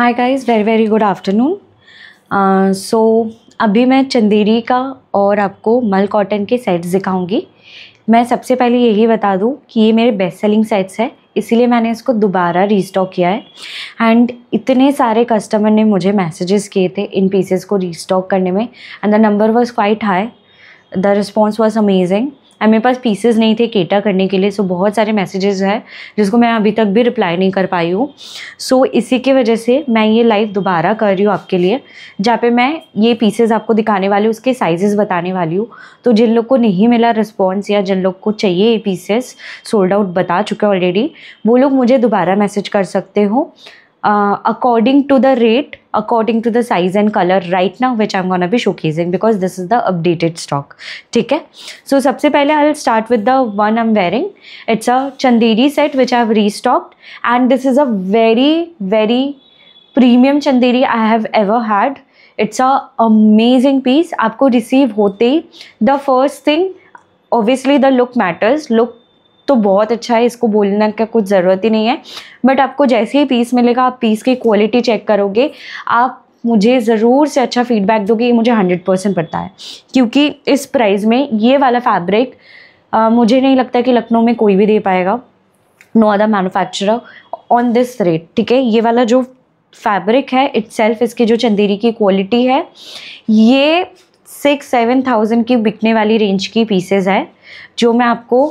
हाय guys very very good afternoon so अभी मैं चंदेरी का और आपको मल कॉटन के सेट्स दिखाऊंगी मैं सबसे पहले यही बता दूं कि ये मेरे बेस्ट सेलिंग सेट्स हैं इसीलिए मैंने इसको दोबारा रीस्टॉक किया है एंड इतने सारे कस्टमर ने मुझे मैसेजेस किए थे इन पीसेस को रीस्टॉक करने में and the number was quite high the response was amazing and मेरे पास पीसेज नहीं थे केटा करने के लिए सो so बहुत सारे मैसेजेस है जिसको मैं अभी तक भी रिप्लाई नहीं कर पाई हूँ सो so, इसी के वजह से मैं ये लाइव दोबारा कर रही हूँ आपके लिए जहाँ पे मैं ये पीसेज आपको दिखाने वाली हूँ उसके साइजेस बताने वाली हूँ तो जिन लोग को नहीं मिला रिस्पॉन्स या जिन लोग को चाहिए ये पीसेस सोल्ड आउट बता चुके ऑलरेडी वो लोग मुझे दोबारा मैसेज कर सकते हो uh, according to the rate according to the size and color right now which I'm gonna be showcasing because this is the updated stock Okay? So, so of all, पहले I'll start with the one I'm wearing it's a chanderi set which I've restocked and this is a very very premium chanderi I have ever had it's a amazing piece You receive होते the first thing obviously the look matters look तो बहुत अच्छा है इसको बोलने का कुछ ज़रूरत ही नहीं है बट आपको जैसे ही पीस मिलेगा आप पीस की क्वालिटी चेक करोगे आप मुझे ज़रूर से अच्छा फीडबैक दोगे ये मुझे हंड्रेड परसेंट पड़ता है क्योंकि इस प्राइस में ये वाला फैब्रिक मुझे नहीं लगता कि लखनऊ में कोई भी दे पाएगा no other manufacturer on this rate ठीक है ये वाला जो फैब्रिक है इट्स सेल्फ इसकी जो चंदेरी की क्वालिटी है ये सिक्स सेवन थाउजेंड की बिकने वाली रेंज की पीसेज है जो मैं आपको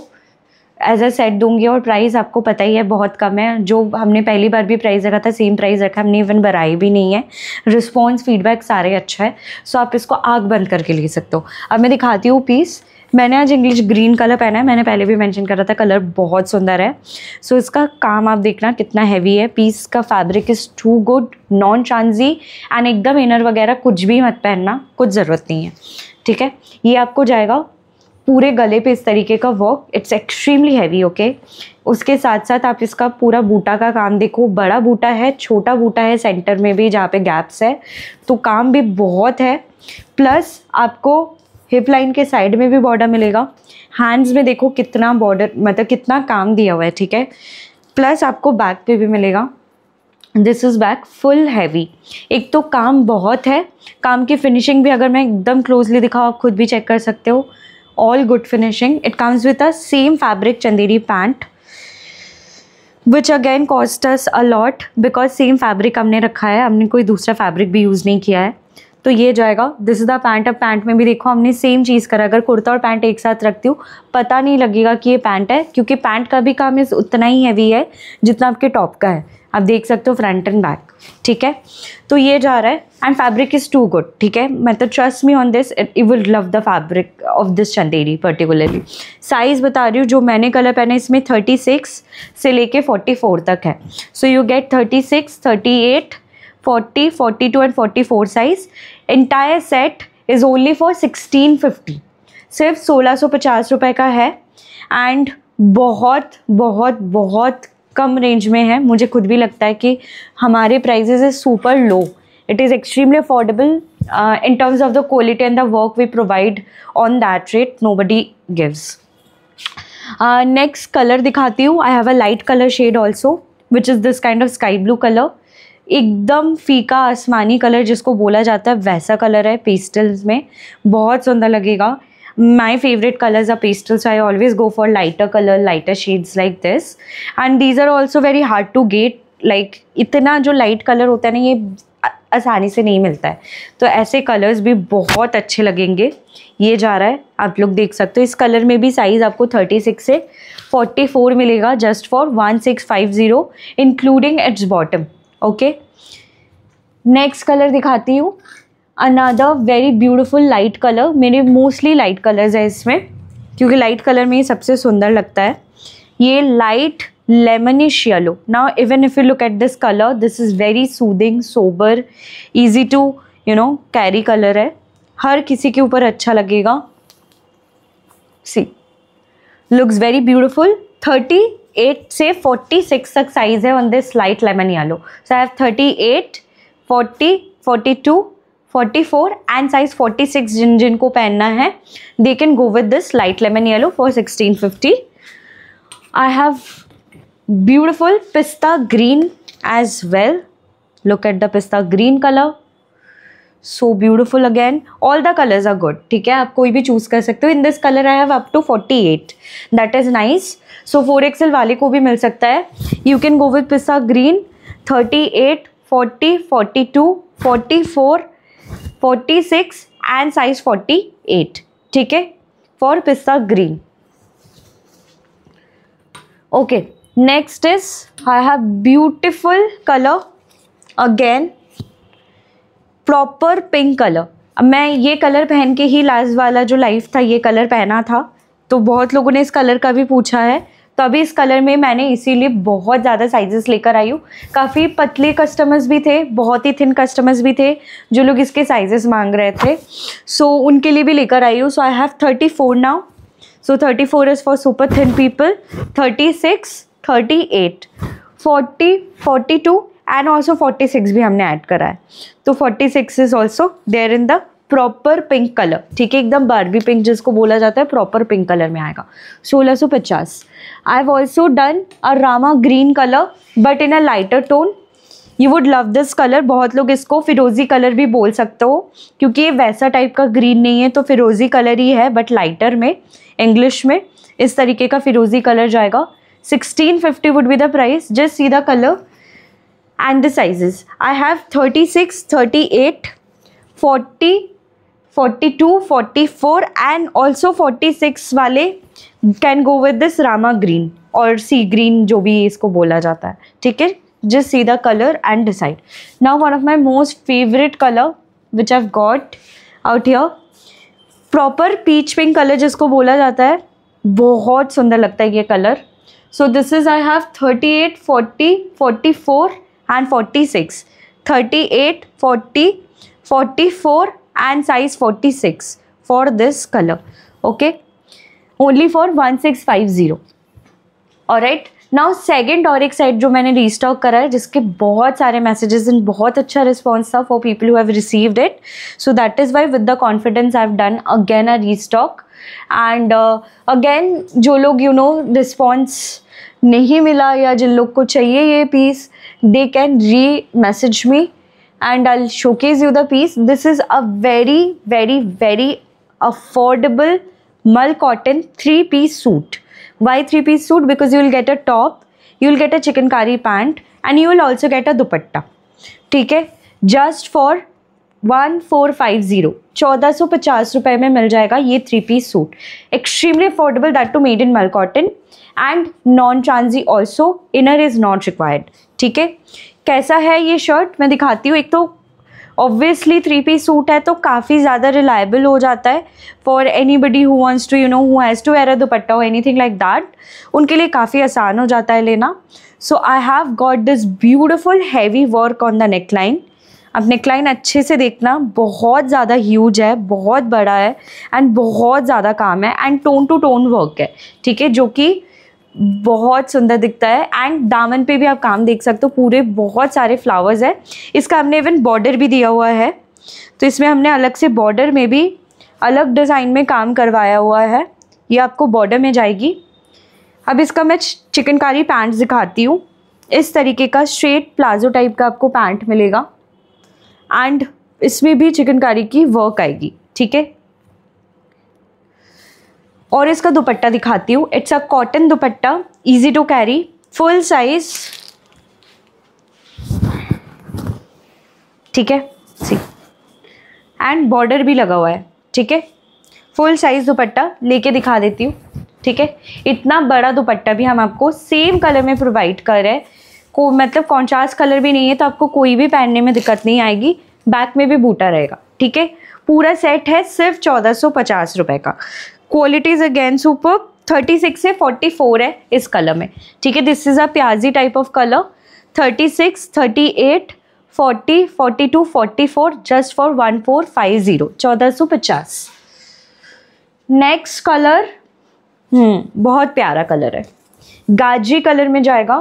एज अ सेट दूंगी और प्राइस आपको पता ही है बहुत कम है जो हमने पहली बार भी प्राइस रखा था सेम प्राइस रखा हमने इवन बराई भी नहीं है रिस्पॉन्स फीडबैक सारे अच्छा है सो आप इसको आग बंद करके ले सकते हो अब मैं दिखाती हूँ पीस मैंने आज इंग्लिश ग्रीन कलर पहना है मैंने पहले भी मेंशन करा था कलर बहुत सुंदर है सो so, इसका काम आप देखना कितना हैवी है पीस का fabric is too good non transparent and एकदम इनर वगैरह कुछ भी मत पहनना कुछ ज़रूरत नहीं है ठीक है ये आपको जाएगा पूरे गले पे इस तरीके का work it's extremely heavy okay उसके साथ साथ आप इसका पूरा बूटा का काम देखो बड़ा बूटा है छोटा बूटा है सेंटर में भी जहाँ पे गैप्स है तो काम भी बहुत है प्लस आपको हिप लाइन के साइड में भी बॉर्डर मिलेगा हैंड्स में देखो कितना बॉर्डर मतलब कितना काम दिया हुआ है ठीक है प्लस आपको बैक पे भी मिलेगा this is back full heavy एक तो काम बहुत है काम की फिनिशिंग भी अगर मैं एकदम क्लोजली दिखाऊँ आप खुद भी चेक कर सकते हो all good finishing. It comes with a same fabric chanderi pant which again cost us a lot because same fabric हमने रखा है हमने कोई दूसरा fabric भी use नहीं किया है तो ये जाएगा दिस इज द पैंट अब पैंट में भी देखो हमने सेम चीज़ करा अगर कुर्ता और पैंट एक साथ रखती हूँ पता नहीं लगेगा कि ये पैंट है क्योंकि पैंट का भी काम इस उतना ही हैवी है जितना आपके टॉप का है आप देख सकते हो फ्रंट एंड बैक ठीक है तो ये जा रहा है and fabric is too good ठीक है मैं तो trust me on this you will love the fabric of this Chanderi particularly size बता रही हूँ जो मैंने कलर पहना है इसमें थर्टी सिक्स से लेके फोर्टी फोर तक है so you get thirty six thirty eight forty forty two and forty four size entire set is only for sixteen fifty सिर्फ सोलह सौ पचास रुपये का है एंड बहुत बहुत बहुत कम रेंज में है मुझे खुद भी लगता है कि हमारे prices is super low it is extremely affordable in terms of the quality and the work we provide on that rate nobody gives next uh, colour दिखाती हूँ I have a light colour shade also which is this kind of sky blue colour एकदम फीका आसमानी colour जिसको बोला जाता है वैसा कलर है पेस्टल्स में बहुत सुंदर लगेगा my favourite colours are pastels I always go for lighter colour lighter shades like this and these are also very hard to get like इतना जो लाइट कलर होता है ना ये आसानी से नहीं मिलता है तो ऐसे कलर्स भी बहुत अच्छे लगेंगे ये जा रहा है आप लोग देख सकते हो इस कलर में भी साइज़ आपको 36 से 44 मिलेगा just for 1650 including its bottom okay next colour दिखाती हूँ another very beautiful light colour मेरे मोस्टली लाइट कलर्स है इसमें क्योंकि लाइट कलर में ये सबसे सुंदर लगता है ये लाइट लेमनिश येलो ना even if you look at this colour this is very soothing sober easy to you know carry colour है हर किसी के ऊपर अच्छा लगेगा see looks very beautiful thirty eight से फोर्टी सिक्स तक साइज़ है on this slight lemon yellow so I have thirty eight forty forty two forty four and size forty six जिन जिनको पहनना है they can go with this light lemon yellow for sixteen fifty I have beautiful pista green as well look at the pista green colour so beautiful again all the colours are good ठीक है आप कोई भी choose कर सकते हो in this colour I have up to forty eight that is nice so four XL वाले को भी मिल सकता है you can go with pista green thirty eight forty forty two forty four forty six and size forty eight ठीक है for pista green okay next is I have beautiful colour again proper pink colour अब मैं ये colour पहन के ही last वाला जो life था ये कलर पहना था तो बहुत लोगों ने इस कलर का भी पूछा है तो अभी इस कलर में मैंने इसीलिए बहुत ज़्यादा साइजेस लेकर आई हूँ काफ़ी पतले कस्टमर्स भी थे बहुत ही थिन कस्टमर्स भी थे जो लोग इसके साइजेस मांग रहे थे सो so, उनके लिए भी लेकर आई हूँ so I have thirty four now so thirty four is for super thin people thirty six thirty eight forty forty two and also forty six भी हमने ऐड करा है तो forty six is also there in the proper pink colour ठीक है एकदम Barbie pink जिसको बोला जाता है प्रॉपर पिंक कलर में आएगा सोलह सौ पचास I have also done a rama green colour but in a lighter tone you would love this colour बहुत लोग इसको फिरोजी कलर भी बोल सकते हो क्योंकि ये वैसा टाइप का ग्रीन नहीं है तो फिरोजी कलर ही है बट लाइटर में इंग्लिश में इस तरीके का फिरोजी कलर जाएगा sixteen fifty would be the price just सीधा colour and the sizes. I have 36, 38, 40, 42, 44 and also 46 वाले can go with this rama green और सी ग्रीन जो भी इसको बोला जाता है ठीक है just see the color and decide now one of my most favorite color which i've got out here proper peach pink colour जिसको बोला जाता है बहुत सुंदर लगता है ये colour so this is I have thirty eight forty forty four and 46, 38, 40, 44 and size 46 for this color. Okay. Only for 1650. Alright. Now second और एक साइड जो मैंने रिस्टॉक करा है जिसके बहुत सारे मैसेजेस एंड बहुत अच्छा रिस्पॉन्स था for people who have received it so that is why with the confidence I've done again a restock and again जो लोग यू नो रिस्पॉन्स नहीं मिला या जिन लोग को चाहिए ये piece they can re-message me and I'll showcase you the piece. This is a very, very, very affordable mull cotton three-piece suit. Why three-piece suit? Because you will get a top, you will get a chicken curry pant and you will also get a dupatta. Okay, Just for one four five zero चौदह सौ पचास रुपये में मिल जाएगा ये three piece suit extremely affordable that too made in mul cotton and non transparent also inner is not required ठीक है कैसा है ये शर्ट मैं दिखाती हूँ एक तो ऑब्वियसली थ्री पीस सूट है तो काफ़ी ज़्यादा रिलायबल हो जाता है for anybody who wants to you know who has to wear a dupatta हो एनी थिंग लाइक दैट उनके लिए काफ़ी आसान हो जाता है लेना so I have got this beautiful heavy work on the neckline अब नेकलाइन अच्छे से देखना बहुत ज़्यादा ह्यूज है बहुत बड़ा है एंड बहुत ज़्यादा काम है and tone to tone work है ठीक है जो कि बहुत सुंदर दिखता है एंड दामन पे भी आप काम देख सकते हो पूरे बहुत सारे फ्लावर्स है इसका हमने इवन बॉर्डर भी दिया हुआ है तो इसमें हमने अलग से बॉर्डर में भी अलग डिज़ाइन में काम करवाया हुआ है ये आपको बॉर्डर में जाएगी अब इसका मैं चिकनकारी पैंट दिखाती हूँ इस तरीके का स्ट्रेट प्लाजो टाइप का आपको पैंट मिलेगा एंड इसमें भी चिकनकारी की वर्क आएगी ठीक है और इसका दुपट्टा दिखाती हूँ it's a cotton dupatta easy to carry full size ठीक है सी एंड बॉर्डर भी लगा हुआ है ठीक है फुल साइज दुपट्टा लेके दिखा देती हूँ ठीक है इतना बड़ा दुपट्टा भी हम आपको सेम कलर में प्रोवाइड कर रहे हैं को मतलब कॉन्ट्रास्ट कलर भी नहीं है तो आपको कोई भी पहनने में दिक्कत नहीं आएगी बैक में भी बूटा रहेगा ठीक है पूरा सेट है सिर्फ चौदह सौ पचास रुपये का qualities again super thirty six से फोर्टी फोर है इस कलर में ठीक है this is a pyaji type of colour thirty six thirty eight forty forty two forty four just for one four five zero चौदह सौ पचास नेक्स्ट हम्म, कलर बहुत प्यारा कलर है गाजी कलर में जाएगा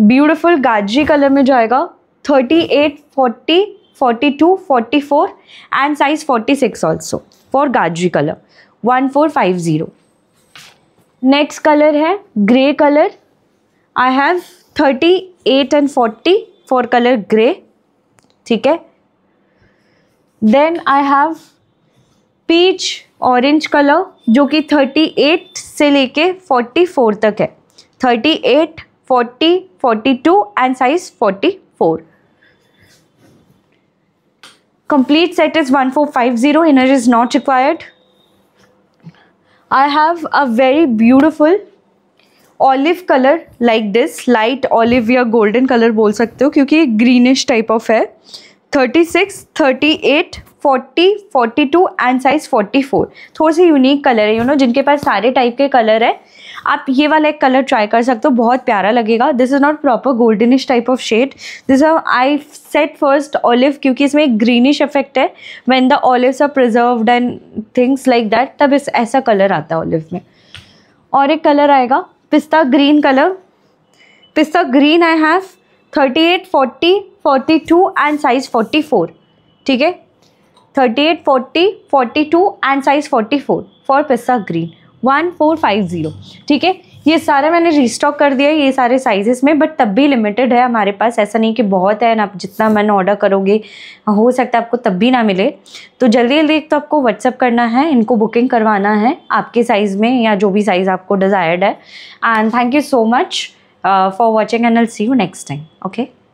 ब्यूटिफुल गाजी कलर में जाएगा thirty eight forty forty two forty four and size forty six also for gaji colour one four five zero next colour है grey colour I have thirty eight and forty for colour grey ठीक है then I have peach orange colour जो कि thirty eight से लेके forty four तक है thirty eight 40, 42 and size 44. Complete set is 1450, inner is not required. I have a very beautiful olive color like this, light olive या golden color बोल सकते हो क्योंकि ये greenish type of है. 36, 38, 40, 42 and size 44. थोड़े से यूनिक कलर है यू you नो know, जिनके पास सारे टाइप के कलर है आप ये वाला एक कलर ट्राई कर सकते हो बहुत प्यारा लगेगा this is not proper goldenish type of shade this I set first olive क्योंकि इसमें एक ग्रीनिश इफेक्ट है when the olive are preserve and things like that तब इस ऐसा कलर आता है ऑलिव में और एक कलर आएगा pista green colour pista green I have thirty eight forty forty two and size forty four ठीक है thirty eight forty forty two and size forty four for pista green one four five zero ठीक है ये सारा मैंने रिस्टॉक कर दिया ये सारे साइजेस में बट तब भी लिमिटेड है हमारे पास ऐसा नहीं कि बहुत है ना आप जितना मन ऑर्डर करोगे हो सकता है आपको तब भी ना मिले तो जल्दी जल्दी एक तो आपको व्हाट्सअप करना है इनको बुकिंग करवाना है आपके साइज़ में या जो भी साइज़ आपको डिज़ायर्ड है and thank you so much for watching and I'll see you next time okay